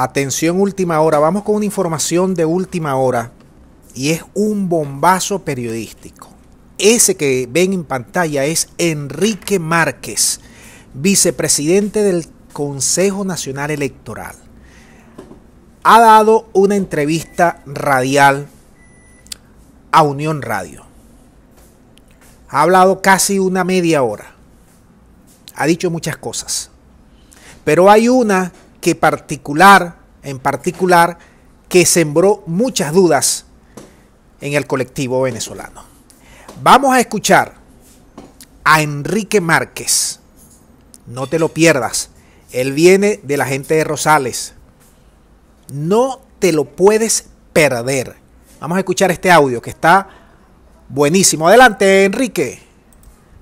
Atención última hora, vamos con una información de última hora y es un bombazo periodístico. Ese que ven en pantalla es Enrique Márquez, vicepresidente del Consejo Nacional Electoral. Ha dado una entrevista radial a Unión Radio. Ha hablado casi una media hora. Ha dicho muchas cosas. Pero hay una particular, en particular, que sembró muchas dudas en el colectivo venezolano. Vamos a escuchar a Enrique Márquez. No te lo pierdas. Él viene de la gente de Rosales. No te lo puedes perder. Vamos a escuchar este audio que está buenísimo. Adelante, Enrique.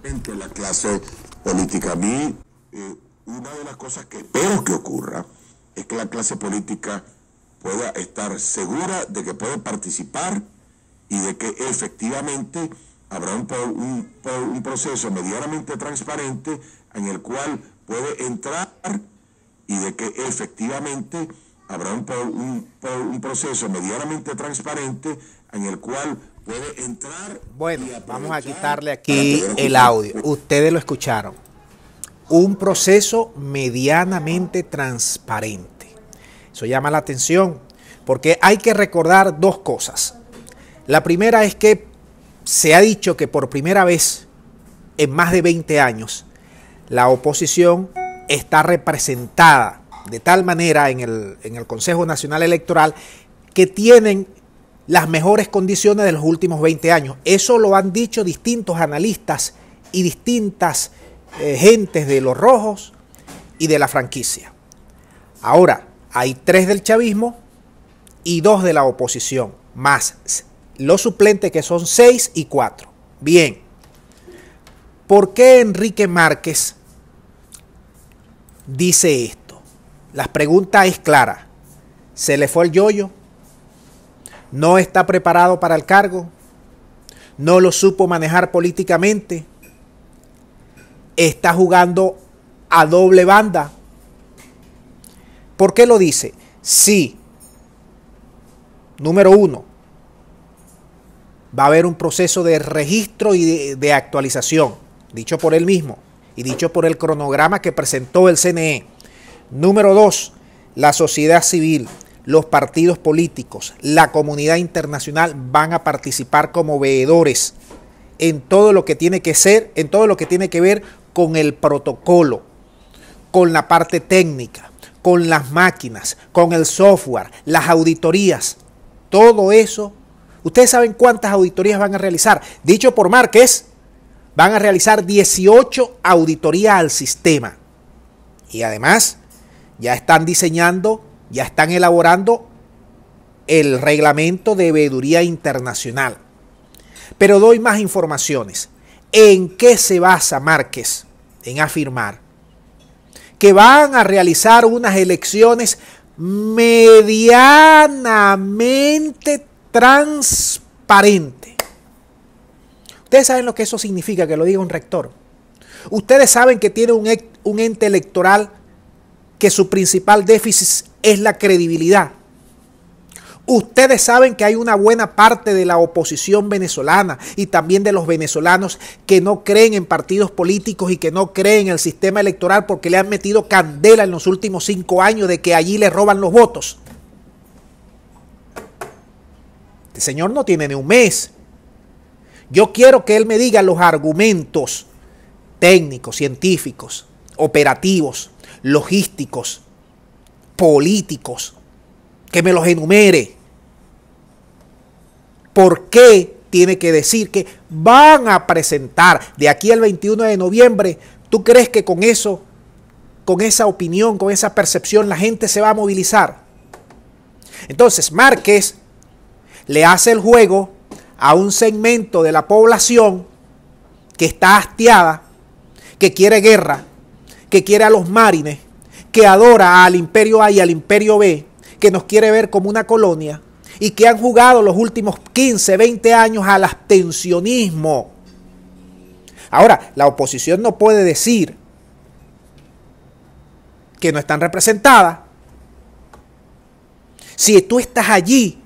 Entre la clase política, a mí, eh, una de las cosas que espero que ocurra es que la clase política pueda estar segura de que puede participar y de que efectivamente habrá un, proceso medianamente transparente en el cual puede entrar y de que efectivamente habrá un, proceso medianamente transparente en el cual puede entrar. Bueno, vamos a quitarle aquí el audio. Ustedes lo escucharon un proceso medianamente transparente. Eso llama la atención porque hay que recordar dos cosas. La primera es que se ha dicho que por primera vez en más de 20 años la oposición está representada de tal manera en el, Consejo Nacional Electoral que tienen las mejores condiciones de los últimos 20 años. Eso lo han dicho distintos analistas y distintas eh, gentes de los rojos y de la franquicia. Ahora, hay tres del chavismo y dos de la oposición, más los suplentes que son seis y cuatro. Bien, ¿por qué Enrique Márquez dice esto? La pregunta es clara. ¿Se le fue el yoyo? ¿No está preparado para el cargo? ¿No lo supo manejar políticamente? está jugando a doble banda. ¿Por qué lo dice? Sí. Número uno, va a haber un proceso de registro y de, actualización, dicho por él mismo y dicho por el cronograma que presentó el CNE. Número dos, la sociedad civil, los partidos políticos, la comunidad internacional van a participar como veedores en todo lo que tiene que ser, en todo lo que tiene que ver con el protocolo, con la parte técnica, con las máquinas, con el software, las auditorías, todo eso. Ustedes saben cuántas auditorías van a realizar. Dicho por Márquez, van a realizar 18 auditorías al sistema. Y además, ya están diseñando, ya están elaborando el reglamento de veeduría internacional. Pero doy más informaciones. ¿En qué se basa Márquez en afirmar que van a realizar unas elecciones medianamente transparentes? Ustedes saben lo que eso significa, que lo diga un rector. Ustedes saben que tiene un, un ente electoral que su principal déficit es la credibilidad. Ustedes saben que hay una buena parte de la oposición venezolana y también de los venezolanos que no creen en partidos políticos y que no creen en el sistema electoral porque le han metido candela en los últimos cinco años de que allí le roban los votos. Este señor no tiene ni un mes. Yo quiero que él me diga los argumentos técnicos, científicos, operativos, logísticos, políticos, que me los enumere ¿Por qué tiene que decir que van a presentar de aquí al 21 de noviembre? ¿Tú crees que con eso, con esa opinión, con esa percepción, la gente se va a movilizar? Entonces, Márquez le hace el juego a un segmento de la población que está hastiada, que quiere guerra, que quiere a los marines, que adora al imperio A y al imperio B, que nos quiere ver como una colonia, y que han jugado los últimos 15, 20 años al abstencionismo. Ahora, la oposición no puede decir que no están representadas. Si tú estás allí,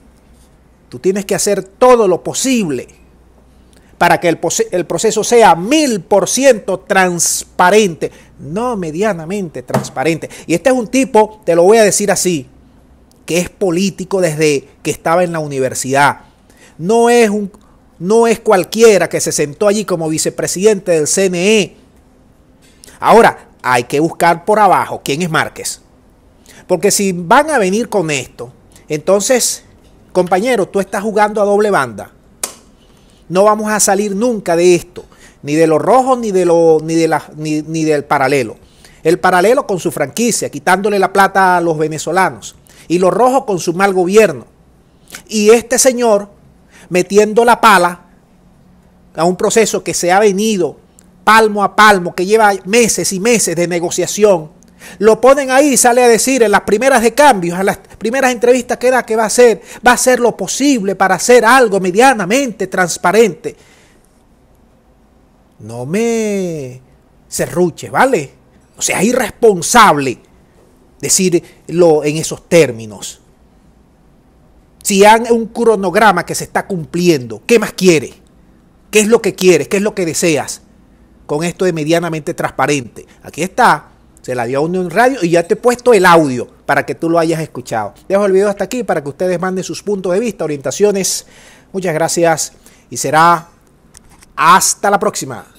tú tienes que hacer todo lo posible para que el, proceso sea mil por ciento transparente, no medianamente transparente. Y este es un tipo, te lo voy a decir así, que es político desde que estaba en la universidad. No es, un, no es cualquiera que se sentó allí como vicepresidente del CNE. Ahora, hay que buscar por abajo quién es Márquez. Porque si van a venir con esto, entonces, compañero, tú estás jugando a doble banda. No vamos a salir nunca de esto, ni de los rojos, ni, de lo, ni, de ni, ni del paralelo. El paralelo con su franquicia, quitándole la plata a los venezolanos y los rojos con su mal gobierno. Y este señor metiendo la pala a un proceso que se ha venido palmo a palmo, que lleva meses y meses de negociación, lo ponen ahí y sale a decir en las primeras de cambios, en las primeras entrevistas que da que va a hacer, va a hacer lo posible para hacer algo medianamente transparente. No me serruche, ¿vale? O sea, irresponsable decirlo en esos términos. Si hay un cronograma que se está cumpliendo, ¿qué más quiere? ¿Qué es lo que quieres? ¿Qué es lo que deseas? Con esto de medianamente transparente. Aquí está, se la dio a Unión Radio y ya te he puesto el audio para que tú lo hayas escuchado. Dejo el video hasta aquí para que ustedes manden sus puntos de vista, orientaciones. Muchas gracias y será hasta la próxima.